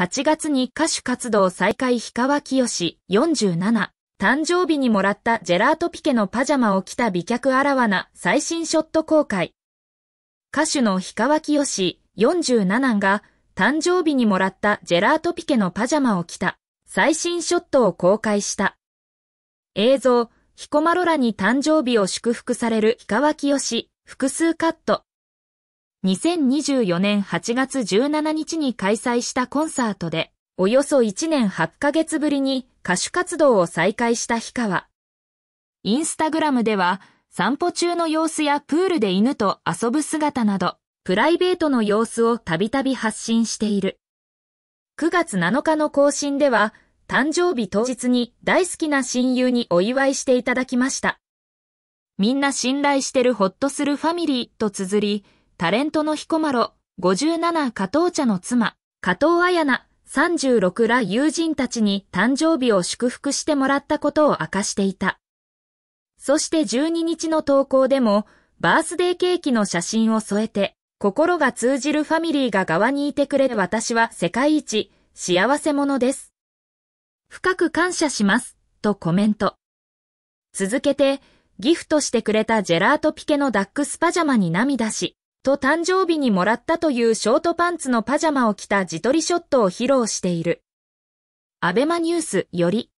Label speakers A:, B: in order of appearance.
A: 8月に歌手活動再開氷川きよし47。誕生日にもらったジェラートピケのパジャマを着た美脚あらわな最新ショット公開。歌手の氷川きよし47が誕生日にもらったジェラートピケのパジャマを着た最新ショットを公開した。映像、彦摩呂らに誕生日を祝福される氷川きよし複数カット。2024年8月17日に開催したコンサートで、およそ1年8ヶ月ぶりに歌手活動を再開した氷川。インスタグラムでは、散歩中の様子やプールで犬と遊ぶ姿など、プライベートの様子をたびたび発信している。9月7日の更新では、誕生日当日に大好きな親友にお祝いしていただきました。みんな信頼してるホッとするファミリーと綴り、タレントの彦摩呂、57加藤茶の妻、加藤綾菜、36ら友人たちに誕生日を祝福してもらったことを明かしていた。そして12日の投稿でも、バースデーケーキの写真を添えて、心が通じるファミリーが側にいてくれ私は世界一、幸せ者です。深く感謝します、とコメント。続けて、ギフトしてくれたジェラートピケのダックスパジャマに涙し、と誕生日にもらったというショートパンツのパジャマを着た自撮りショットを披露している。アベマニュースより